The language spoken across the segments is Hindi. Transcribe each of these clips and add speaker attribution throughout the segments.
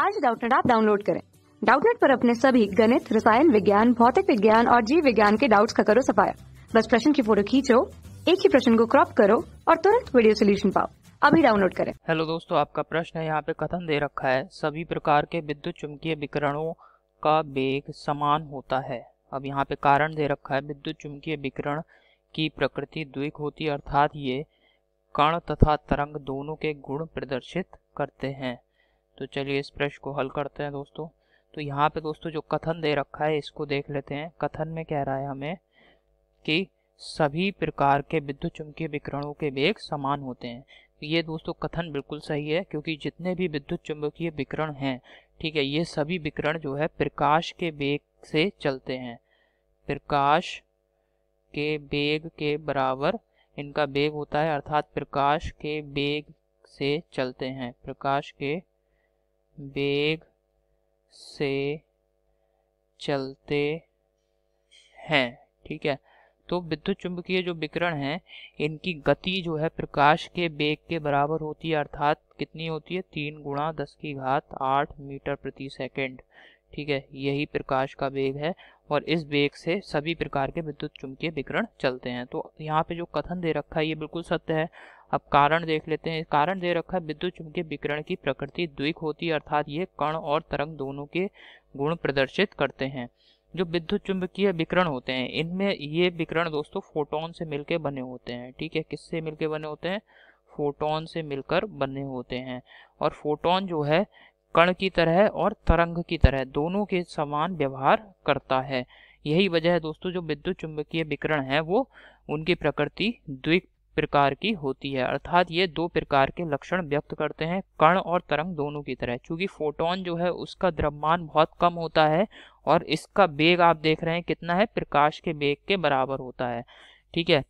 Speaker 1: आज डाउटनेट आप डाउनलोड करें डाउटनेट पर अपने सभी गणित रसायन विज्ञान भौतिक विज्ञान और जीव विज्ञान के डाउट्स का करो सफाया बस प्रश्न की फोटो खींचो एक ही प्रश्न को क्रॉप करो और तुरंत वीडियो सोल्यूशन पाओ अभी डाउनलोड करें हेलो दोस्तों आपका प्रश्न यहाँ पे कथन दे रखा है सभी प्रकार के विद्युत चुम्बकीय विकरणों का वेग समान होता है अब यहाँ पे कारण दे रखा है विद्युत चुम्बकीय विकरण की प्रकृति द्विक होती अर्थात ये कण तथा तरंग दोनों के गुण प्रदर्शित करते हैं तो चलिए इस प्रश्न को हल करते हैं दोस्तों तो यहाँ पे दोस्तों जो कथन दे रखा है इसको देख लेते हैं कथन में कह रहा है हमें कि सभी प्रकार के विद्युत चुंबकीय विकरणों के वेग समान होते हैं तो ये दोस्तों कथन बिल्कुल सही है क्योंकि जितने भी विद्युत चुंबकीय विकरण हैं ठीक है ये सभी विकरण जो है प्रकाश के वेग से चलते हैं प्रकाश के वेग के बराबर इनका वेग होता है अर्थात प्रकाश के वेग से चलते हैं प्रकाश के वेग से चलते हैं ठीक है तो विद्युत चुंबकीय जो विकरण हैं इनकी गति जो है प्रकाश के वेग के बराबर होती है अर्थात कितनी होती है तीन गुणा दस की घात आठ मीटर प्रति सेकंड ठीक है यही प्रकाश का वेग है और इस वेग से सभी प्रकार के विद्युत चुंबकीय विकरण चलते हैं तो यहाँ पे जो कथन दे रखा है ये बिल्कुल सत्य है अब कारण देख लेते हैं कारण दे रखा है विद्युत चुंबकीय विकिरण की प्रकृति द्विक होती है अर्थात ये कण और तरंग दोनों के गुण प्रदर्शित करते हैं जो विद्युत चुंबकीय विकिरण होते हैं इनमें ये विकिरण दोस्तों फोटोन से मिलकर बने होते हैं ठीक है किससे मिलकर बने होते हैं फोटोन से मिलकर बने होते हैं और फोटोन जो है कण की तरह और तरंग की तरह दोनों के समान व्यवहार करता है यही वजह है दोस्तों जो विद्युत चुंबकीय विकिरण है वो उनकी प्रकृति द्विक प्रकार की होती है अर्थात ये दो प्रकार के लक्षण व्यक्त करते हैं कण और तरंग दोनों की तरह क्योंकि फोटोन जो है उसका द्रव्यमान बहुत कम होता है और इसका वेग आप देख रहे हैं कितना है प्रकाश के वेग के बराबर होता है ठीक है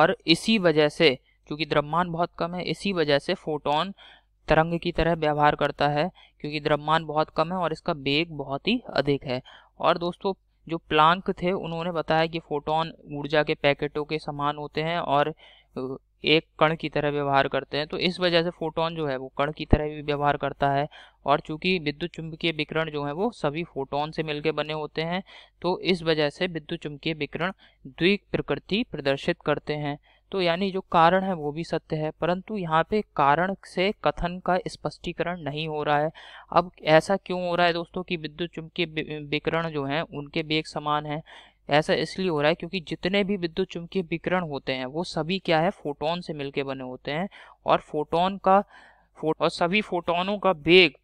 Speaker 1: और इसी वजह से क्योंकि द्रव्यमान बहुत कम है इसी वजह से फोटोन तरंग की तरह व्यवहार करता है क्योंकि द्रव्यमान बहुत कम है और इसका वेग बहुत ही अधिक है और दोस्तों जो प्लांक थे उन्होंने बताया कि फोटोन ऊर्जा के पैकेटों के समान होते हैं और एक कण की तरह व्यवहार करते हैं तो इस वजह से फोटोन जो है वो कण की तरह भी व्यवहार करता है और चूंकि विद्युत चुंबकीय विकरण जो है वो सभी फोटोन से मिलकर बने होते हैं तो इस वजह से विद्युत चुंबकीय विकरण द्विक प्रकृति प्रदर्शित करते हैं तो यानी जो कारण है वो भी सत्य है परंतु यहाँ पे कारण से कथन का स्पष्टीकरण नहीं हो रहा है अब ऐसा क्यों हो रहा है दोस्तों कि विद्युत चुंबकीय विकरण जो हैं उनके वेग समान हैं ऐसा इसलिए हो रहा है क्योंकि जितने भी विद्युत चुंबकीय विकरण होते हैं वो सभी क्या है फोटोन से मिलकर बने होते हैं और फोटोन का और सभी फोटोनों का वेग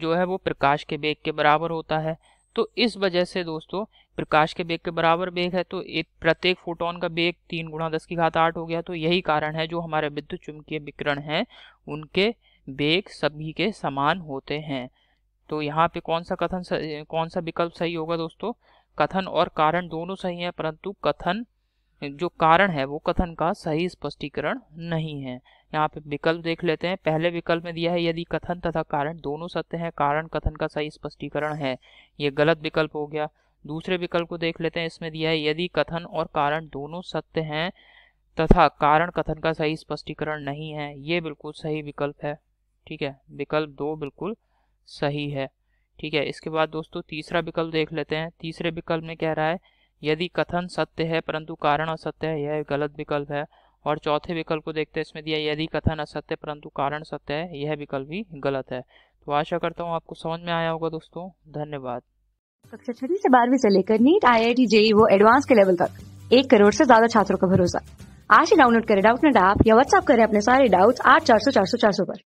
Speaker 1: जो है वो प्रकाश के वेग के बराबर होता है तो इस वजह से दोस्तों प्रकाश के बेग के बराबर बेग है तो एक प्रत्येक फोटोन का बेग तीन गुणा दस की घात आठ हो गया तो यही कारण है जो हमारे विद्युत चुंबकीय विकरण हैं उनके बेग सभी के समान होते हैं तो यहाँ पे कौन सा कथन सही, कौन सा विकल्प सही होगा दोस्तों कथन और कारण दोनों सही है परंतु कथन जो कारण है वो कथन का सही स्पष्टीकरण नहीं है यहाँ पे विकल्प देख लेते हैं पहले विकल्प में दिया है यदि कथन तथा कारण दोनों सत्य है कारण कथन का सही स्पष्टीकरण है ये गलत विकल्प हो गया दूसरे विकल्प को देख लेते हैं इसमें दिया है यदि कथन और कारण दोनों सत्य हैं तथा कारण कथन का सही स्पष्टीकरण नहीं है ये बिल्कुल सही विकल्प है ठीक है विकल्प दो बिल्कुल सही है ठीक है इसके बाद दोस्तों तीसरा विकल्प देख लेते हैं तीसरे विकल्प में कह रहा है यदि कथन सत्य है परंतु कारण असत्य है यह गलत विकल्प है और चौथे विकल्प को देखते हैं इसमें दिया यदि कथन असत्य परंतु कारण सत्य है यह विकल्प भी गलत है तो आशा करता हूँ आपको समझ में आया होगा दोस्तों धन्यवाद कक्षा छठी से बारहवीं से लेकर NEET IIT JEE वो एडवांस के लेवल तक एक करोड़ से ज्यादा छात्रों का भरोसा आज ही डाउनलोड करें डाउट नेट ऐप या व्हाट्सअप करें अपने सारे डाउट्स आठ चार सौ चार सौ चार सौ पर